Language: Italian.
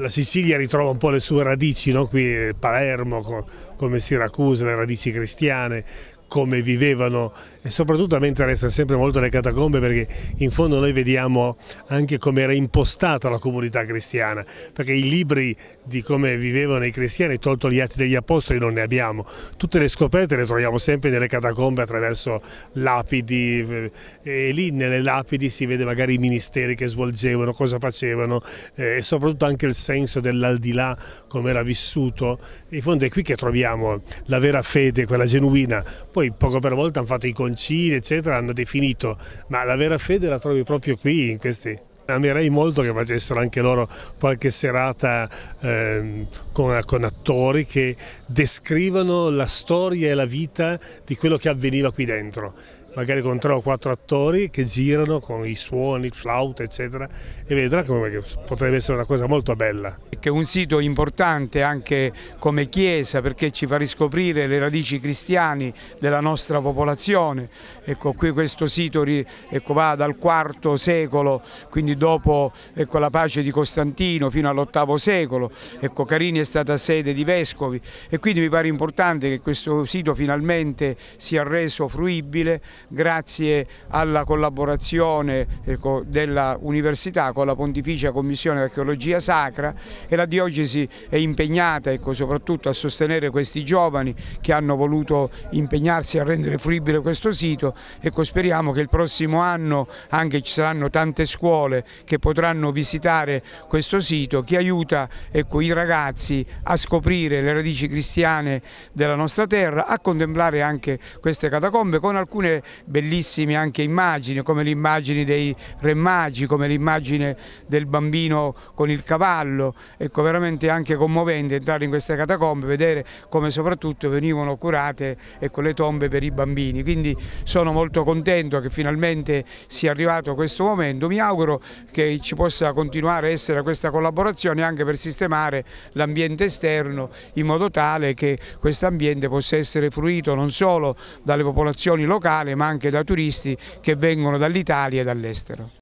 La Sicilia ritrova un po' le sue radici, no? qui eh, Palermo come Siracusa, le radici cristiane, come vivevano e soprattutto a me interessa sempre molto le catacombe perché in fondo noi vediamo anche come era impostata la comunità cristiana, perché i libri di come vivevano i cristiani, tolto gli atti degli apostoli, non ne abbiamo. Tutte le scoperte le troviamo sempre nelle catacombe attraverso lapidi eh, e lì nelle lapidi si vede magari i ministeri che svolgevano, cosa facevano eh, e soprattutto anche il senso dell'aldilà, come era vissuto. In fondo è qui che troviamo la vera fede, quella genuina. Poi poi poco per volta hanno fatto i concili, eccetera, hanno definito, ma la vera fede la trovi proprio qui, in questi amerei molto che facessero anche loro qualche serata eh, con, con, attori che descrivano la storia e la vita di quello che avveniva qui dentro magari con tre o quattro attori che girano con i suoni, il flauto, eccetera, e vedrà come potrebbe essere una cosa molto bella. Che è un sito importante anche come chiesa perché ci fa riscoprire le radici cristiane della nostra popolazione. Ecco, qui questo sito ecco, va dal IV secolo, quindi dopo ecco, la pace di Costantino fino all'VIII secolo, ecco, Carini è stata sede di vescovi e quindi mi pare importante che questo sito finalmente sia reso fruibile grazie alla collaborazione ecco, dell'Università con la Pontificia Commissione Archeologia Sacra e la Diocesi è impegnata ecco, soprattutto a sostenere questi giovani che hanno voluto impegnarsi a rendere fruibile questo sito. Ecco, speriamo che il prossimo anno anche ci saranno tante scuole che potranno visitare questo sito che aiuta ecco, i ragazzi a scoprire le radici cristiane della nostra terra, a contemplare anche queste catacombe con alcune bellissime anche immagini, come le immagini dei re magi, come l'immagine del bambino con il cavallo, ecco veramente anche commovente entrare in queste catacombe, e vedere come soprattutto venivano curate ecco, le tombe per i bambini, quindi sono molto contento che finalmente sia arrivato questo momento, mi auguro che ci possa continuare a essere questa collaborazione anche per sistemare l'ambiente esterno in modo tale che questo ambiente possa essere fruito non solo dalle popolazioni locali ma anche da turisti che vengono dall'Italia e dall'estero.